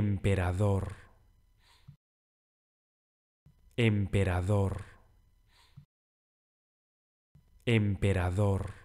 emperador, emperador, emperador.